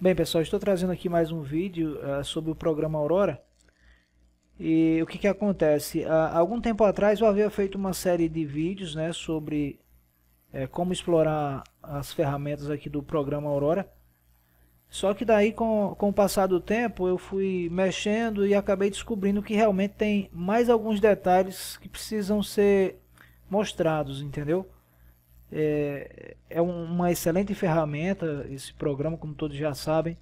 Bem pessoal, estou trazendo aqui mais um vídeo uh, sobre o programa Aurora. E o que, que acontece? algum tempo atrás eu havia feito uma série de vídeos né, sobre eh, como explorar as ferramentas aqui do programa Aurora. Só que daí com, com o passar do tempo eu fui mexendo e acabei descobrindo que realmente tem mais alguns detalhes que precisam ser mostrados, entendeu? É, é uma excelente ferramenta esse programa, como todos já sabem.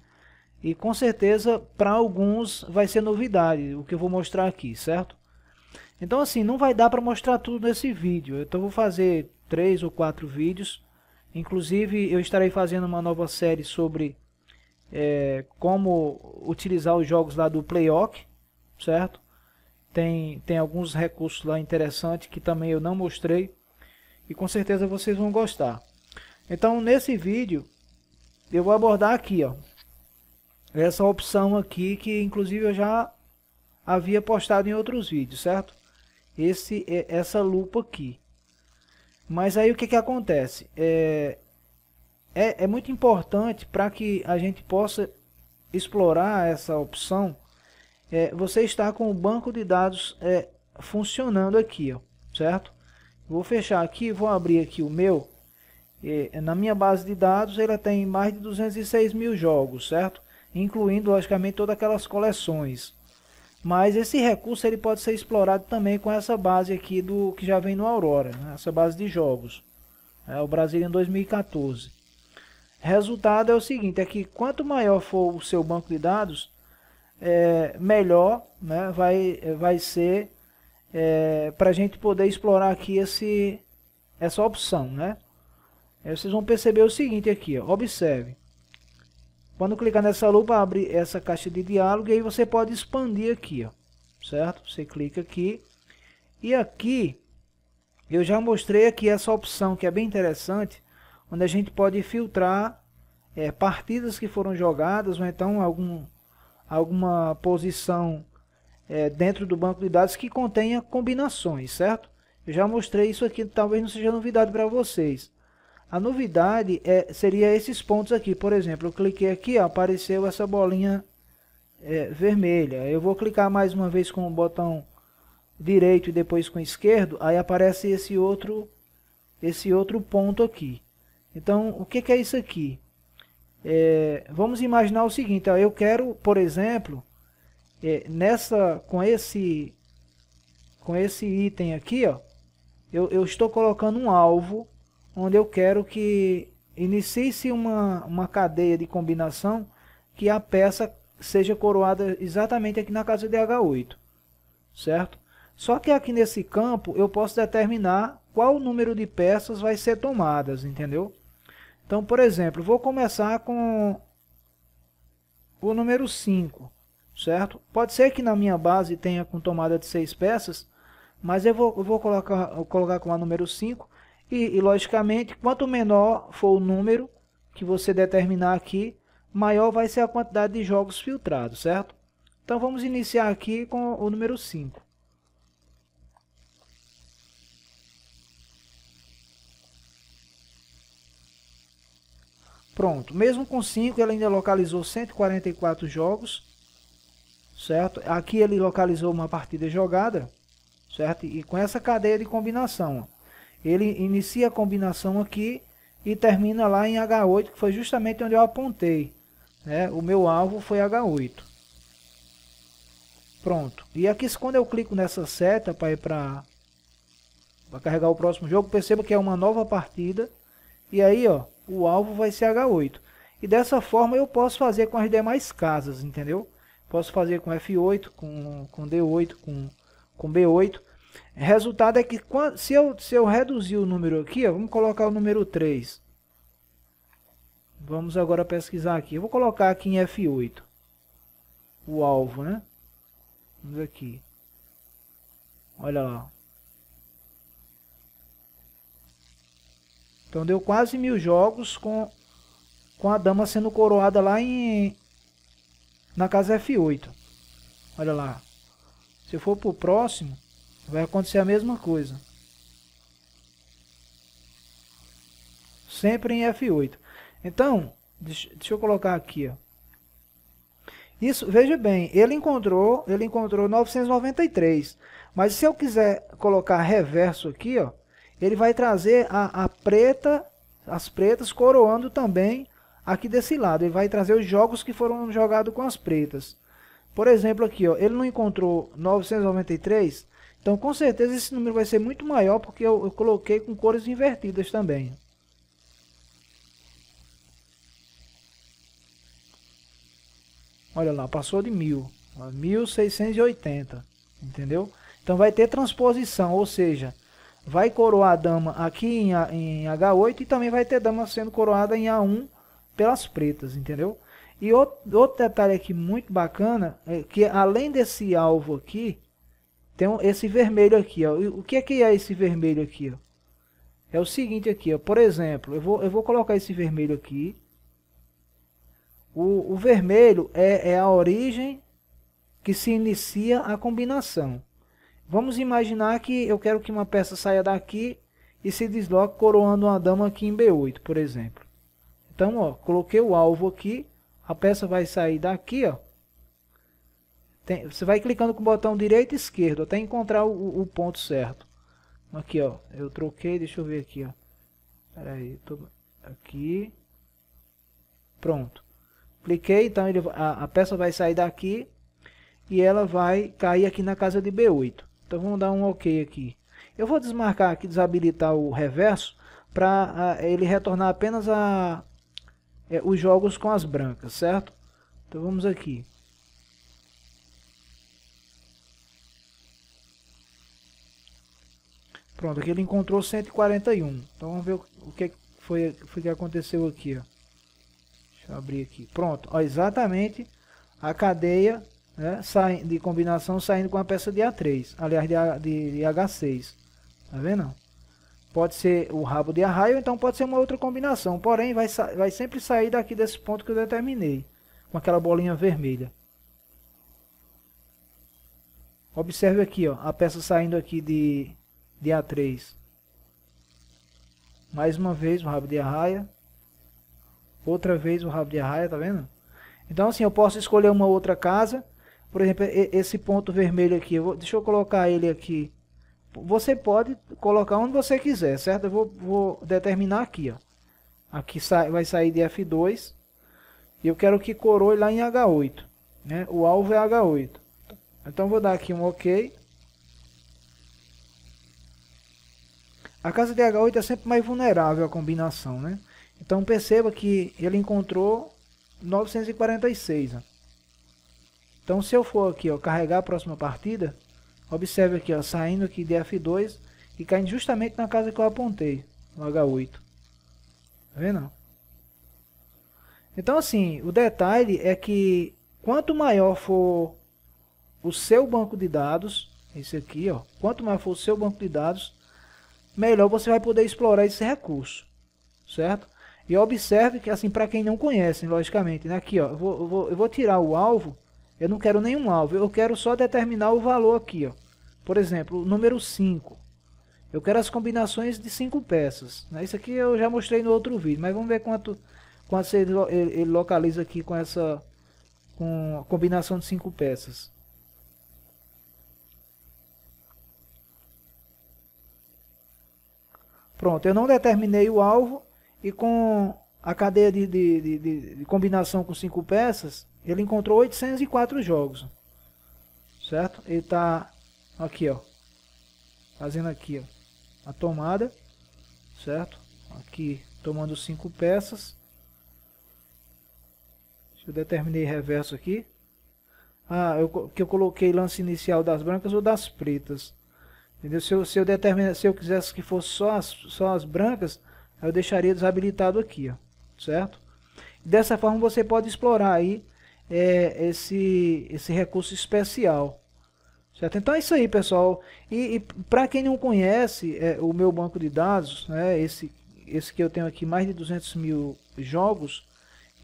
E com certeza, para alguns, vai ser novidade o que eu vou mostrar aqui, certo? Então, assim, não vai dar para mostrar tudo nesse vídeo. Então, vou fazer três ou quatro vídeos. Inclusive, eu estarei fazendo uma nova série sobre é, como utilizar os jogos lá do Playoff, certo? Tem, tem alguns recursos lá interessantes que também eu não mostrei e com certeza vocês vão gostar. Então nesse vídeo eu vou abordar aqui, ó, essa opção aqui que inclusive eu já havia postado em outros vídeos, certo? Esse, é, essa lupa aqui. Mas aí o que, que acontece? É, é, é muito importante para que a gente possa explorar essa opção, é, você está com o banco de dados é, funcionando aqui, ó, certo? Vou fechar aqui, vou abrir aqui o meu. E, na minha base de dados ele tem mais de 206 mil jogos, certo? Incluindo, logicamente, todas aquelas coleções. Mas esse recurso ele pode ser explorado também com essa base aqui do que já vem no Aurora, né? essa base de jogos. É o Brasil em 2014. Resultado é o seguinte, é que quanto maior for o seu banco de dados, é, melhor né, vai, vai ser é, para a gente poder explorar aqui esse, essa opção, né? Aí é, vocês vão perceber o seguinte aqui, ó, observe. Quando clicar nessa lupa, abre essa caixa de diálogo e aí você pode expandir aqui, ó, certo? Você clica aqui e aqui eu já mostrei aqui essa opção que é bem interessante, onde a gente pode filtrar é, partidas que foram jogadas ou então algum, alguma posição é, dentro do banco de dados que contenha combinações, certo? Eu já mostrei isso aqui, talvez não seja novidade para vocês. A novidade é, seria esses pontos aqui. Por exemplo, eu cliquei aqui, ó, apareceu essa bolinha é, vermelha. Eu vou clicar mais uma vez com o botão direito e depois com o esquerdo, aí aparece esse outro, esse outro ponto aqui. Então, o que, que é isso aqui? É, vamos imaginar o seguinte, ó, eu quero, por exemplo, é, nessa, com esse, com esse item aqui, ó, eu, eu estou colocando um alvo onde eu quero que inicie-se uma, uma cadeia de combinação que a peça seja coroada exatamente aqui na casa de H8, certo? Só que aqui nesse campo eu posso determinar qual número de peças vai ser tomadas, entendeu? Então, por exemplo, vou começar com o número 5 certo? Pode ser que na minha base tenha com tomada de 6 peças, mas eu vou, eu vou colocar, colocar com a número 5 e, e, logicamente, quanto menor for o número que você determinar aqui, maior vai ser a quantidade de jogos filtrados, certo? Então vamos iniciar aqui com o número 5. Pronto, mesmo com 5 ele ainda localizou 144 jogos, certo? Aqui ele localizou uma partida jogada, certo? E com essa cadeia de combinação, ele inicia a combinação aqui e termina lá em H8, que foi justamente onde eu apontei, né? O meu alvo foi H8. Pronto. E aqui, quando eu clico nessa seta para ir para para carregar o próximo jogo, perceba que é uma nova partida. E aí, ó, o alvo vai ser H8. E dessa forma eu posso fazer com as demais casas, entendeu? Posso fazer com F8, com, com D8, com, com B8. Resultado é que se eu, se eu reduzir o número aqui, ó, vamos colocar o número 3. Vamos agora pesquisar aqui. Eu vou colocar aqui em F8 o alvo, né? Vamos aqui. Olha lá. Então deu quase mil jogos com, com a dama sendo coroada lá em, na casa F8. Olha lá. Se for para o próximo, vai acontecer a mesma coisa. Sempre em F8. Então, deixa, deixa eu colocar aqui. Ó. Isso, veja bem, ele encontrou, ele encontrou 993. Mas se eu quiser colocar reverso aqui, ó, ele vai trazer a, a preta, as pretas coroando também aqui desse lado. Ele vai trazer os jogos que foram jogados com as pretas. Por exemplo, aqui, ó, ele não encontrou 993, então com certeza esse número vai ser muito maior, porque eu, eu coloquei com cores invertidas também. Olha lá, passou de 1000, 1680, entendeu? Então vai ter transposição, ou seja, vai coroar a dama aqui em, em H8 e também vai ter dama sendo coroada em A1 pelas pretas, entendeu? E outro, outro detalhe aqui muito bacana é que além desse alvo aqui, tem esse vermelho aqui. Ó. O que é que é esse vermelho aqui? Ó? É o seguinte aqui, ó. por exemplo, eu vou, eu vou colocar esse vermelho aqui. O, o vermelho é, é a origem que se inicia a combinação. Vamos imaginar que eu quero que uma peça saia daqui e se desloque coroando uma dama aqui em B8, por exemplo. Então, ó, coloquei o alvo aqui, a peça vai sair daqui, ó. Tem, você vai clicando com o botão direito e esquerdo até encontrar o, o, ponto certo. Aqui, ó, eu troquei, deixa eu ver aqui, ó. Pera aí, tô aqui. Pronto. Cliquei, então ele, a, a peça vai sair daqui e ela vai cair aqui na casa de B8. Então vamos dar um OK aqui. Eu vou desmarcar aqui, desabilitar o reverso para ele retornar apenas a, é, os jogos com as brancas, certo? Então vamos aqui. Pronto, aqui ele encontrou 141. Então vamos ver o é que foi, foi que aconteceu aqui. Ó. Deixa eu abrir aqui. Pronto, ó, exatamente a cadeia né, de combinação saindo com a peça de A3, aliás de, de, de H6. Tá vendo? pode ser o rabo de arraio, então pode ser uma outra combinação. Porém, vai, vai sempre sair daqui desse ponto que eu determinei, com aquela bolinha vermelha. Observe aqui, ó, a peça saindo aqui de, de A3. Mais uma vez o rabo de arraia. Outra vez o rabo de arraia, tá vendo? Então assim, eu posso escolher uma outra casa. Por exemplo, esse ponto vermelho aqui, eu vou, deixa eu colocar ele aqui você pode colocar onde você quiser, certo? Eu vou, vou determinar aqui, ó. Aqui sai, vai sair de F2. E eu quero que coroe lá em H8. Né? O alvo é H8. Então vou dar aqui um OK. A casa de H8 é sempre mais vulnerável à combinação, né? Então perceba que ele encontrou 946. Ó. Então se eu for aqui, ó, carregar a próxima partida, Observe aqui, ó, saindo aqui de F2 e caindo justamente na casa que eu apontei, no H8. Tá vendo? Então, assim, o detalhe é que quanto maior for o seu banco de dados, esse aqui, ó, quanto maior for o seu banco de dados, melhor você vai poder explorar esse recurso, certo? E observe que, assim, para quem não conhece, logicamente, né? aqui, ó, eu vou, eu vou, eu vou tirar o alvo eu não quero nenhum alvo, eu quero só determinar o valor aqui. Ó. Por exemplo, o número 5. Eu quero as combinações de 5 peças. Né? Isso aqui eu já mostrei no outro vídeo, mas vamos ver quanto, quanto ele, ele localiza aqui com essa com a combinação de 5 peças. Pronto, eu não determinei o alvo e com a cadeia de, de, de, de combinação com 5 peças, ele encontrou 804 jogos. Certo? Ele está aqui, ó. Fazendo aqui, ó, a tomada, certo? Aqui tomando cinco peças. Deixa eu determinei reverso aqui. Ah, eu, que eu coloquei lance inicial das brancas ou das pretas. Entendeu? Se eu, se eu, determina, se eu quisesse que fosse só as, só as brancas, eu deixaria desabilitado aqui, ó, certo? Dessa forma você pode explorar aí é, esse, esse recurso especial. Certo? Então é isso aí, pessoal. E, e para quem não conhece é, o meu banco de dados, né, esse, esse que eu tenho aqui, mais de 200 mil jogos,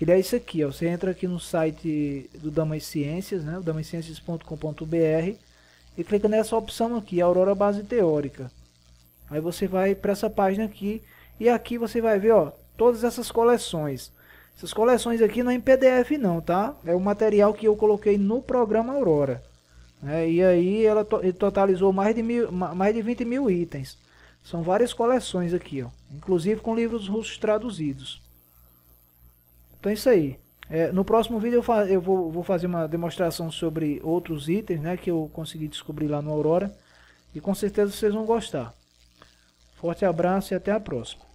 ele é isso aqui. Ó. Você entra aqui no site do Damas Ciências, né, damasciências.com.br, e clica nessa opção aqui, Aurora Base Teórica. Aí você vai para essa página aqui, e aqui você vai ver ó, todas essas coleções. Essas coleções aqui não é em PDF não, tá? É o material que eu coloquei no programa Aurora. É, e aí ela to totalizou mais de, mil, mais de 20 mil itens. São várias coleções aqui, ó, inclusive com livros russos traduzidos. Então é isso aí. É, no próximo vídeo eu, fa eu vou, vou, fazer uma demonstração sobre outros itens né, que eu consegui descobrir lá no Aurora. E com certeza vocês vão gostar. Forte abraço e até a próxima.